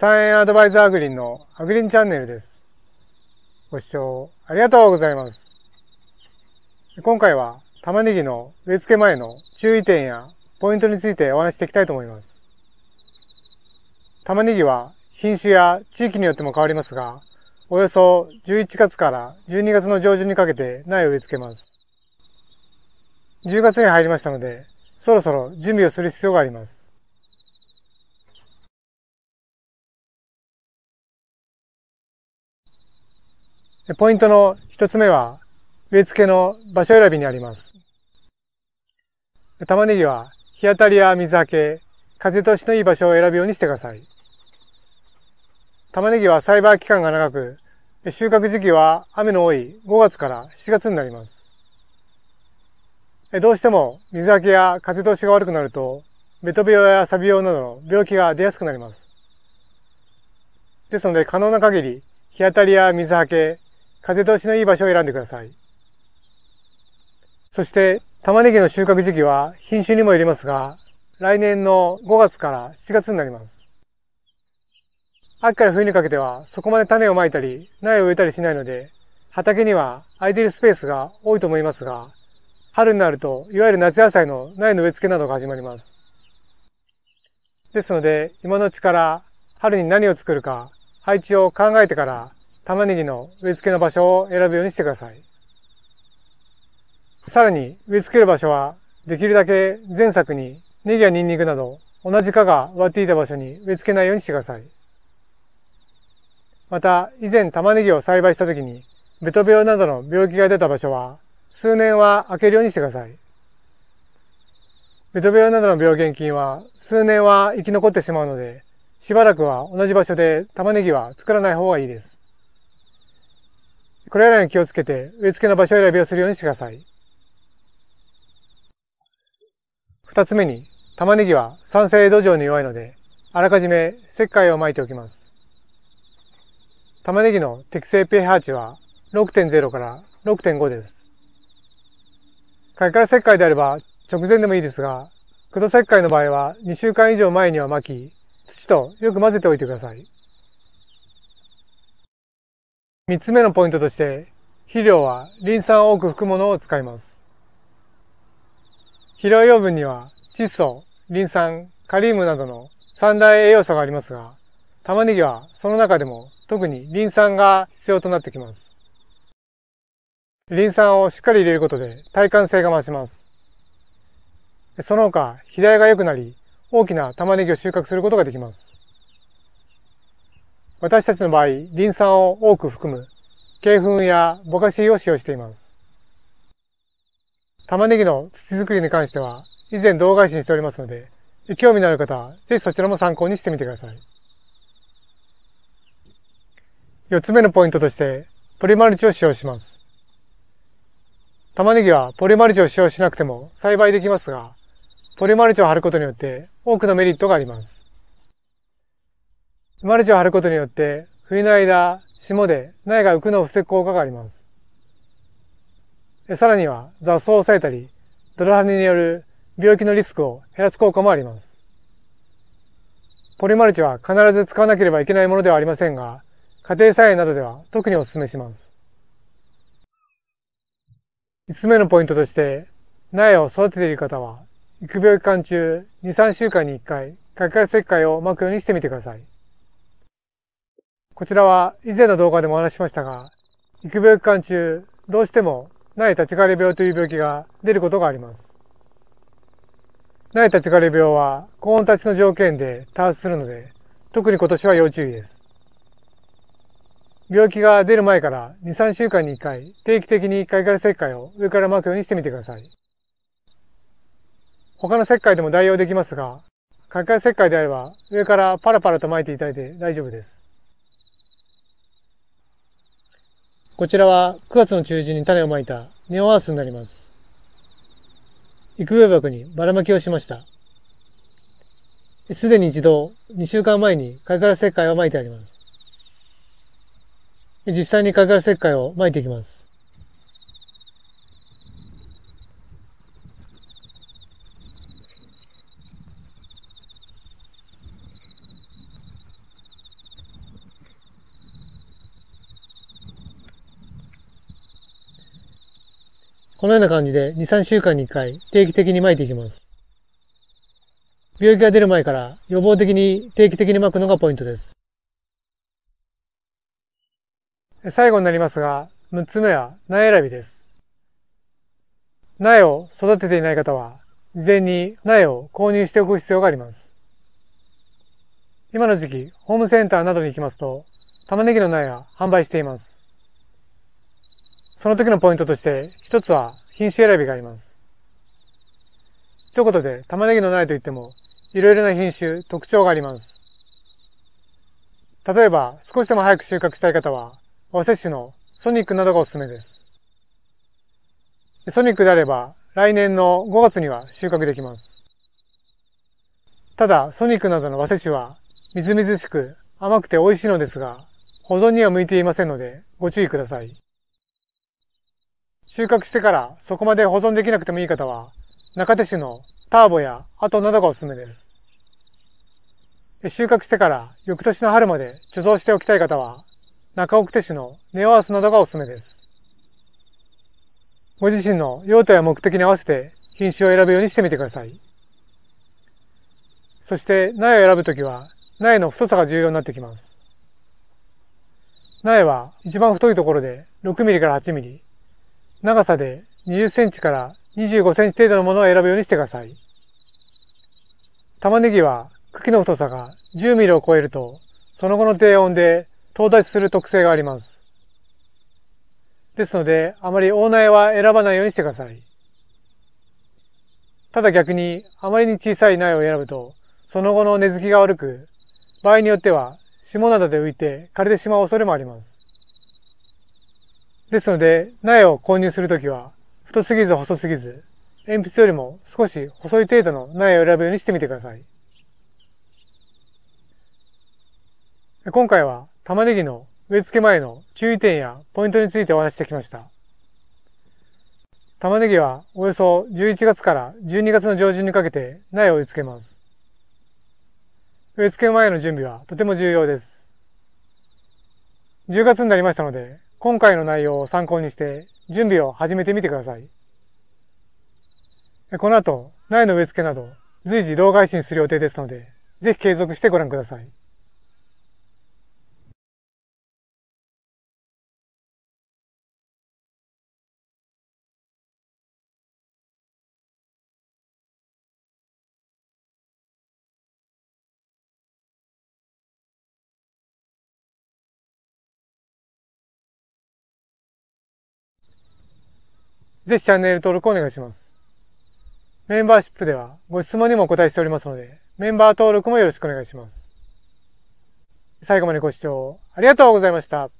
サイエンアドバイザーグリンのアグリンチャンネルです。ご視聴ありがとうございます。今回は玉ねぎの植え付け前の注意点やポイントについてお話していきたいと思います。玉ねぎは品種や地域によっても変わりますが、およそ11月から12月の上旬にかけて苗を植え付けます。10月に入りましたので、そろそろ準備をする必要があります。ポイントの一つ目は、植え付けの場所選びにあります。玉ねぎは日当たりや水はけ、風通しのいい場所を選ぶようにしてください。玉ねぎは栽培期間が長く、収穫時期は雨の多い5月から7月になります。どうしても水はけや風通しが悪くなると、ベト病やサビ病などの病気が出やすくなります。ですので可能な限り、日当たりや水はけ、風通しのいい場所を選んでください。そして玉ねぎの収穫時期は品種にもよりますが、来年の5月から7月になります。秋から冬にかけてはそこまで種をまいたり苗を植えたりしないので、畑には空いているスペースが多いと思いますが、春になるといわゆる夏野菜の苗の植え付けなどが始まります。ですので今のうちから春に何を作るか配置を考えてから玉ねぎの植え付けの場所を選ぶようにしてください。さらに植え付ける場所はできるだけ前作にネギやニンニクなど同じ蚊が割わっていた場所に植え付けないようにしてください。また以前玉ねぎを栽培した時にベト病などの病気が出た場所は数年は開けるようにしてください。ベト病などの病原菌は数年は生き残ってしまうのでしばらくは同じ場所で玉ねぎは作らない方がいいです。これらに気をつけて植え付けの場所選びをするようにしてください。二つ目に、玉ねぎは酸性土壌に弱いので、あらかじめ石灰をまいておきます。玉ねぎの適正 pH 値は6.0から6.5です。貝殻石灰であれば直前でもいいですが、黒石灰の場合は2週間以上前には巻き、土とよく混ぜておいてください。3つ目のポイントとして肥料はリン酸を多く含むものを使います肥料養分には窒素リン酸カリウムなどの三大栄養素がありますが玉ねぎはその中でも特にリン酸が必要となってきますリン酸をしっかり入れることで耐寒性が増しますその他肥大が良くなり大きな玉ねぎを収穫することができます私たちの場合、リン酸を多く含む、鶏粉やぼかしを使用しています。玉ねぎの土作りに関しては、以前動画配信しておりますので、興味のある方は、ぜひそちらも参考にしてみてください。四つ目のポイントとして、ポリマルチを使用します。玉ねぎはポリマルチを使用しなくても栽培できますが、ポリマルチを貼ることによって多くのメリットがあります。マルチを張ることによって、冬の間、霜で苗が浮くのを防ぐ効果があります。さらには雑草を抑えたり、泥跳ねによる病気のリスクを減らす効果もあります。ポリマルチは必ず使わなければいけないものではありませんが、家庭菜園などでは特にお勧めします。5つ目のポイントとして、苗を育てている方は、育病期間中2、3週間に1回、かきかり石灰を巻くようにしてみてください。こちらは以前の動画でもお話しましたが、育病期間中、どうしても苗立ち枯れ病という病気が出ることがあります。苗立ち枯れ病は高温立ちの条件で多発するので、特に今年は要注意です。病気が出る前から2、3週間に1回、定期的にカイカラ石灰を上から巻くようにしてみてください。他の石灰でも代用できますが、カイカラ石灰であれば上からパラパラと巻いていただいて大丈夫です。こちらは9月の中旬に種をまいたネオアースになります。育苗箱にばらまきをしました。すでに一度、2週間前に貝殻石灰をまいてあります。実際に貝殻石灰をまいていきます。このような感じで2、3週間に1回定期的に巻いていきます。病気が出る前から予防的に定期的に巻くのがポイントです。最後になりますが、6つ目は苗選びです。苗を育てていない方は、事前に苗を購入しておく必要があります。今の時期、ホームセンターなどに行きますと、玉ねぎの苗が販売しています。その時のポイントとして、一つは品種選びがあります。一言で玉ねぎの苗といっても、いろいろな品種、特徴があります。例えば、少しでも早く収穫したい方は、和製種のソニックなどがおすすめです。ソニックであれば、来年の5月には収穫できます。ただ、ソニックなどの和製種は、みずみずしく甘くて美味しいのですが、保存には向いていませんので、ご注意ください。収穫してからそこまで保存できなくてもいい方は、中手市のターボやアなどがおすすめです。収穫してから翌年の春まで貯蔵しておきたい方は、中奥手市のネオアースなどがおすすめです。ご自身の用途や目的に合わせて品種を選ぶようにしてみてください。そして苗を選ぶときは苗の太さが重要になってきます。苗は一番太いところで6ミリから8ミリ、長さで20センチから25センチ程度のものを選ぶようにしてください。玉ねぎは茎の太さが10ミリを超えると、その後の低温で到達する特性があります。ですので、あまり大苗は選ばないようにしてください。ただ逆に、あまりに小さい苗を選ぶと、その後の根付きが悪く、場合によっては霜などで浮いて枯れてしまう恐れもあります。ですので、苗を購入するときは、太すぎず細すぎず、鉛筆よりも少し細い程度の苗を選ぶようにしてみてください。今回は玉ねぎの植え付け前の注意点やポイントについてお話ししてきました。玉ねぎはおよそ11月から12月の上旬にかけて苗を植え付けます。植え付け前の準備はとても重要です。10月になりましたので、今回の内容を参考にして準備を始めてみてください。この後、苗の植え付けなど随時動画配信する予定ですので、ぜひ継続してご覧ください。ぜひチャンネル登録お願いします。メンバーシップではご質問にもお答えしておりますので、メンバー登録もよろしくお願いします。最後までご視聴ありがとうございました。